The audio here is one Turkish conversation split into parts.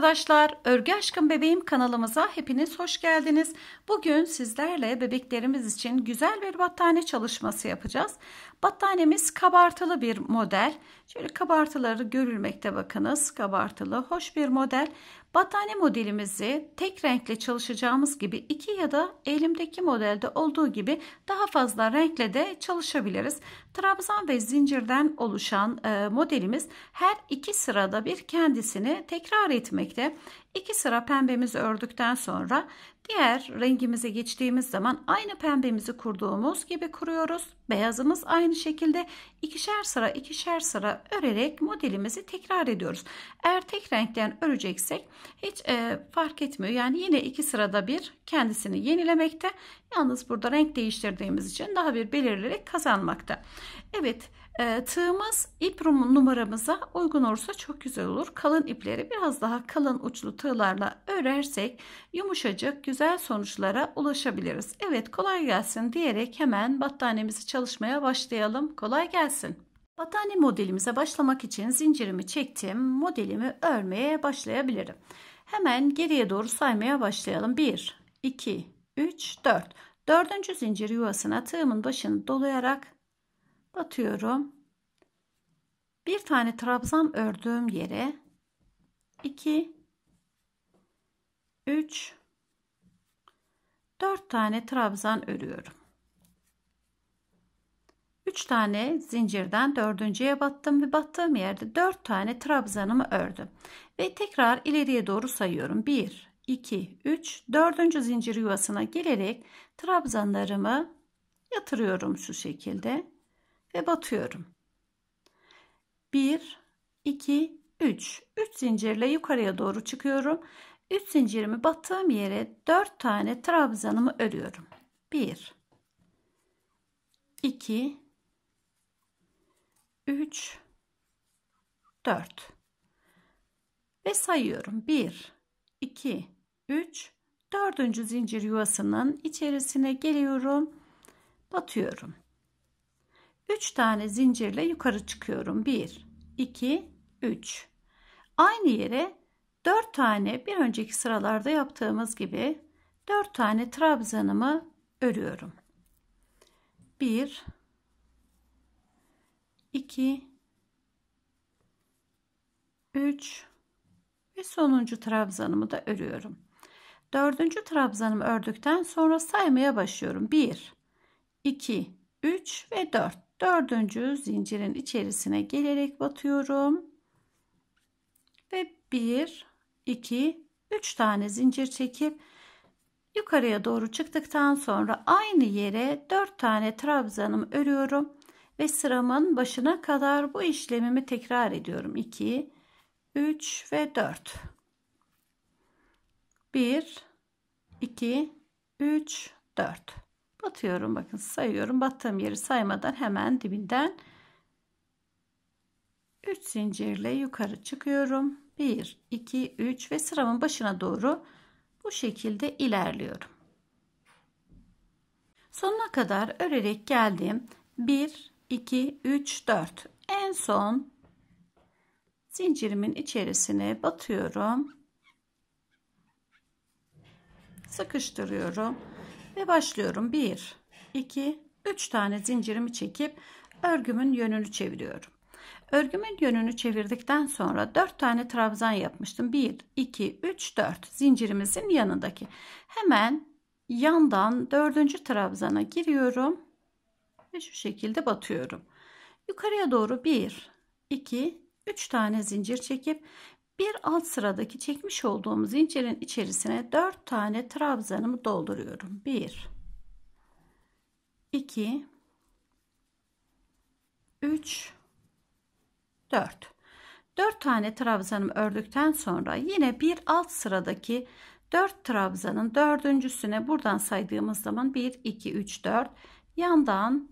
arkadaşlar, Örgü Aşkım Bebeğim kanalımıza hepiniz hoş geldiniz. Bugün sizlerle bebeklerimiz için güzel bir battaniye çalışması yapacağız. Battaniyemiz kabartılı bir model. Şöyle kabartıları görülmekte bakınız. Kabartılı hoş bir model. Battaniye modelimizi tek renkle çalışacağımız gibi iki ya da elimdeki modelde olduğu gibi daha fazla renkle de çalışabiliriz. Trabzan ve zincirden oluşan e, modelimiz her iki sırada bir kendisini tekrar etmekte. İki sıra pembemizi ördükten sonra Diğer rengimize geçtiğimiz zaman aynı pembemizi kurduğumuz gibi kuruyoruz. Beyazımız aynı şekilde ikişer sıra ikişer sıra örerek modelimizi tekrar ediyoruz. Eğer tek renkten öreceksek hiç e, fark etmiyor. Yani yine iki sırada bir kendisini yenilemekte. Yalnız burada renk değiştirdiğimiz için daha bir belirlilik kazanmakta. Evet ee, tığımız ip numaramıza uygun olursa çok güzel olur. Kalın ipleri biraz daha kalın uçlu tığlarla örersek yumuşacık güzel sonuçlara ulaşabiliriz. Evet kolay gelsin diyerek hemen battaniyemizi çalışmaya başlayalım. Kolay gelsin. Battaniye modelimize başlamak için zincirimi çektim. Modelimi örmeye başlayabilirim. Hemen geriye doğru saymaya başlayalım. 1, 2, 3, 4. Dördüncü zincir yuvasına tığımın başını dolayarak batıyorum. Bir tane trabzan ördüğüm yere 2 3 4 tane trabzan örüyorum. 3 tane zincirden dördüncüye battım ve battığım yerde 4 tane trabzanımı ördüm. Ve tekrar ileriye doğru sayıyorum. 1, 2, 3, 4. zincir yuvasına gelerek trabzanlarımı yatırıyorum şu şekilde ve batıyorum. 1 2 3 3 zincirle yukarıya doğru çıkıyorum. 3 zincirimi battığım yere 4 tane trabzanımı örüyorum. 1 2 3 4 ve sayıyorum. 1 2 3 4. zincir yuvasının içerisine geliyorum. Batıyorum. 3 tane zincirle yukarı çıkıyorum. 1, 2, 3. Aynı yere 4 tane bir önceki sıralarda yaptığımız gibi 4 tane trabzanımı örüyorum. 1 2 3 ve sonuncu trabzanımı da örüyorum. Dördüncü trabzanımı ördükten sonra saymaya başlıyorum. 1 2 3 ve 4 dördüncü zincirin içerisine gelerek batıyorum ve 1 2 3 tane zincir çekip yukarıya doğru çıktıktan sonra aynı yere 4 tane trabzanımı örüyorum ve sıramın başına kadar bu işlemimi tekrar ediyorum 2 3 ve 4 1 2 3 4 batıyorum bakın sayıyorum battığım yeri saymadan hemen dibinden 3 zincirle yukarı çıkıyorum 1 2 3 ve sıramın başına doğru bu şekilde ilerliyorum sonuna kadar örerek geldim 1 2 3 4 en son zincirimin içerisine batıyorum sıkıştırıyorum ve başlıyorum. 1, 2, 3 tane zincirimi çekip örgümün yönünü çeviriyorum. Örgümün yönünü çevirdikten sonra 4 tane trabzan yapmıştım. 1, 2, 3, 4 zincirimizin yanındaki. Hemen yandan dördüncü trabzana giriyorum ve şu şekilde batıyorum. Yukarıya doğru 1, 2, 3 tane zincir çekip bir alt sıradaki çekmiş olduğum zincirin içerisine 4 tane trabzanımı dolduruyorum. 1 2 3 4 4 tane trabzanımı ördükten sonra yine bir alt sıradaki 4 trabzanın dördüncüsüne buradan saydığımız zaman 1 2 3 4 yandan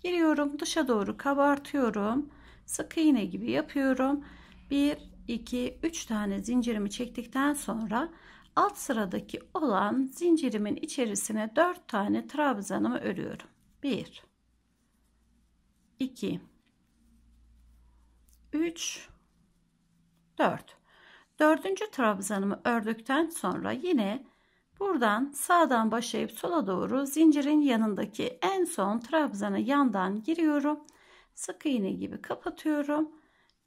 giriyorum dışa doğru kabartıyorum sık iğne gibi yapıyorum 1 2 3 tane zincirimi çektikten sonra alt sıradaki olan zincirimin içerisine 4 tane trabzanımı örüyorum 1 2 3 4 dördüncü trabzanımı ördükten sonra yine buradan sağdan başlayıp sola doğru zincirin yanındaki en son trabzanı yandan giriyorum sık iğne gibi kapatıyorum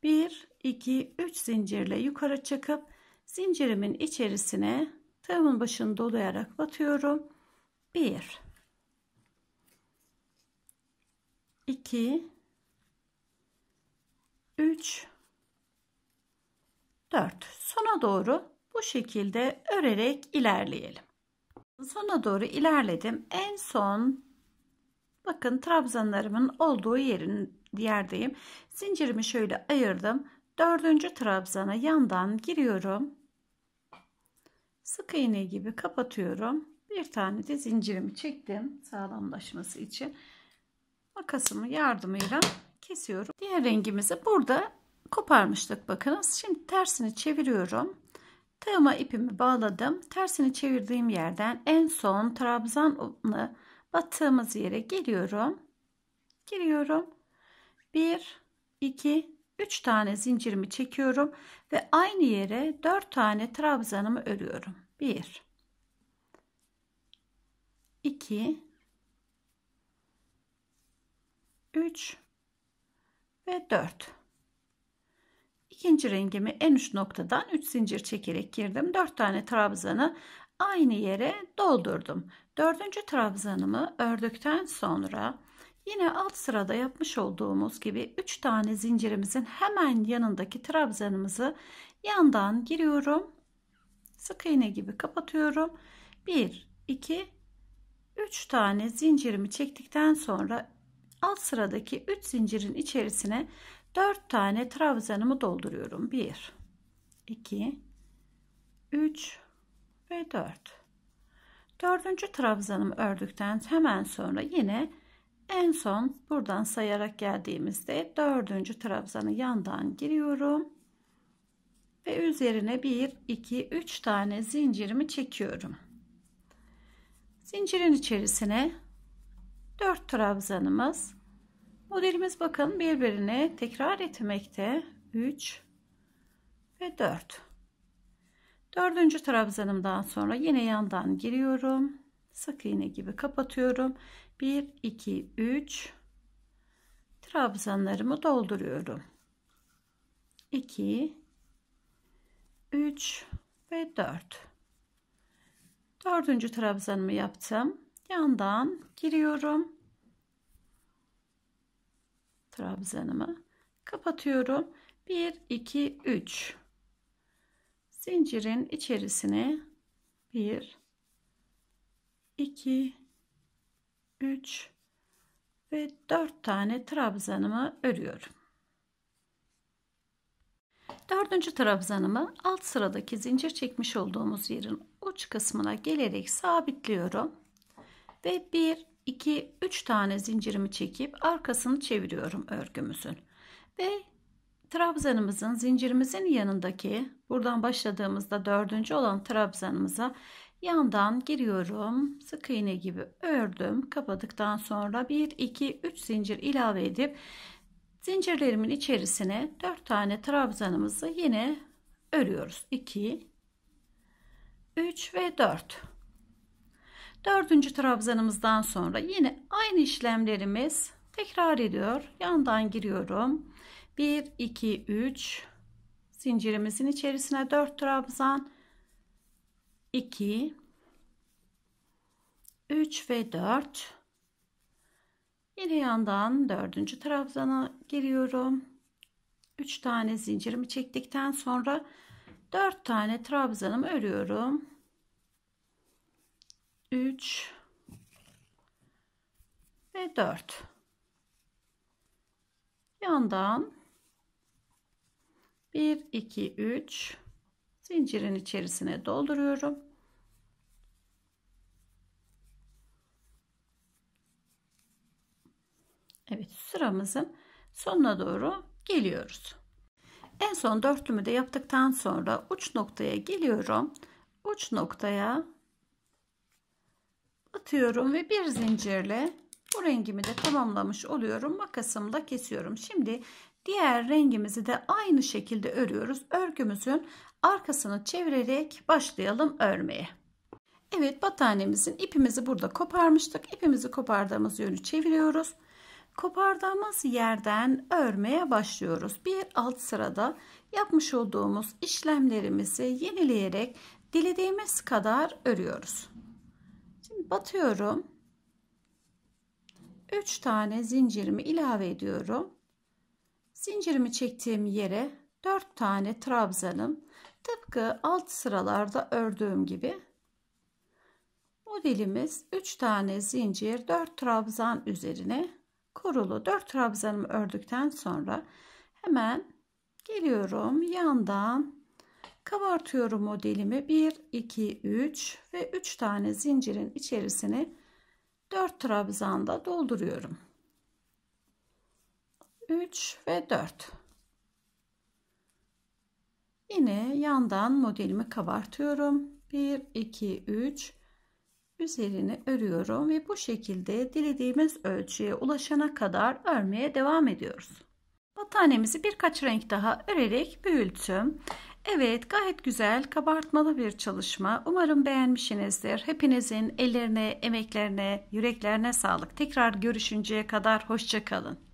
1 2 3 zincirle yukarı çıkıp zincirimin içerisine tığımın başını dolayarak batıyorum 1 2 3 4 sona doğru bu şekilde örerek ilerleyelim sona doğru ilerledim en son bakın trabzanlarımın olduğu yerin yerdeyim zincirimi şöyle ayırdım Dördüncü trabzana yandan giriyorum. Sık iğne gibi kapatıyorum. Bir tane de zincirimi çektim sağlamlaşması için. Makasımı yardımıyla kesiyorum. Diğer rengimizi burada koparmıştık bakınız. Şimdi tersini çeviriyorum. Tığıma ipimi bağladım. Tersini çevirdiğim yerden en son trabzanlı battığımız yere geliyorum. Giriyorum. 1 2 3 tane zincirimi çekiyorum ve aynı yere 4 tane trabzanımı örüyorum. 1 2 3 ve 4 İkinci rengimi en üst noktadan 3 zincir çekerek girdim 4 tane trabzanı aynı yere doldurdum dördüncü trabzanımı ördükten sonra Yine alt sırada yapmış olduğumuz gibi 3 tane zincirimizin hemen yanındaki trabzanımızı yandan giriyorum. Sık iğne gibi kapatıyorum. 1, 2, 3 tane zincirimi çektikten sonra alt sıradaki 3 zincirin içerisine 4 tane trabzanımı dolduruyorum. 1, 2, 3 ve 4. Dördüncü trabzanımı ördükten hemen sonra yine en son buradan sayarak geldiğimizde dördüncü trabzanı yandan giriyorum. Ve üzerine 1, 2, 3 tane zincirimi çekiyorum. Zincirin içerisine 4 trabzanımız. Modelimiz bakın birbirine tekrar etmekte. 3 ve 4. Dördüncü trabzanımdan sonra yine yandan giriyorum. Sık iğne gibi kapatıyorum. 1 2 3 trabzanlarımı dolduruyorum 2 3 ve 4 dördüncü trabzanımı yaptım yandan giriyorum trabzanımı kapatıyorum 1 2 3 zincirin içerisine 1 2 3 ve 4 tane trabzanımı örüyorum. Dördüncü trabzanımı alt sıradaki zincir çekmiş olduğumuz yerin uç kısmına gelerek sabitliyorum. Ve 1, 2, 3 tane zincirimi çekip arkasını çeviriyorum örgümüzün. Ve trabzanımızın zincirimizin yanındaki buradan başladığımızda dördüncü olan trabzanımıza yandan giriyorum sık iğne gibi ördüm kapadıktan sonra 1 2 3 zincir ilave edip zincirlerimin içerisine 4 tane trabzanımızı yine örüyoruz 2 3 ve 4 dördüncü trabzanımızdan sonra yine aynı işlemlerimiz tekrar ediyor yandan giriyorum 1 2 3 zincirimizin içerisine 4 trabzan 2 3 ve 4 yine yandan dördüncü trabzana giriyorum 3 tane zincirimi çektikten sonra 4 tane trabzanımı örüyorum 3 ve 4 yandan 1 2 3 zincirin içerisine dolduruyorum. Evet sıramızın sonuna doğru geliyoruz. En son dörtlümü de yaptıktan sonra uç noktaya geliyorum. Uç noktaya atıyorum ve bir zincirle bu rengimi de tamamlamış oluyorum. Makasımla kesiyorum. Şimdi diğer rengimizi de aynı şekilde örüyoruz. Örgümüzün arkasını çevirerek başlayalım örmeye. Evet battaniyemizin ipimizi burada koparmıştık. İpimizi kopardığımız yönü çeviriyoruz. Kopardığımız yerden örmeye başlıyoruz. Bir alt sırada yapmış olduğumuz işlemlerimizi yenileyerek dilediğimiz kadar örüyoruz. Şimdi batıyorum. 3 tane zincirimi ilave ediyorum. Zincirimi çektiğim yere 4 tane trabzanım Tıpkı alt sıralarda ördüğüm gibi modelimiz 3 tane zincir 4 trabzan üzerine kurulu 4 trabzanımı ördükten sonra hemen geliyorum yandan kabartıyorum modelimi 1 2 3 ve 3 tane zincirin içerisini 4 trabzanda dolduruyorum 3 ve 4 Yine yandan modelimi kabartıyorum. 1, 2, 3 üzerine örüyorum ve bu şekilde dilediğimiz ölçüye ulaşana kadar örmeye devam ediyoruz. Battaniyemizi birkaç renk daha örerek büyüttüm. Evet gayet güzel kabartmalı bir çalışma. Umarım beğenmişsinizdir. Hepinizin ellerine, emeklerine, yüreklerine sağlık. Tekrar görüşünceye kadar hoşçakalın.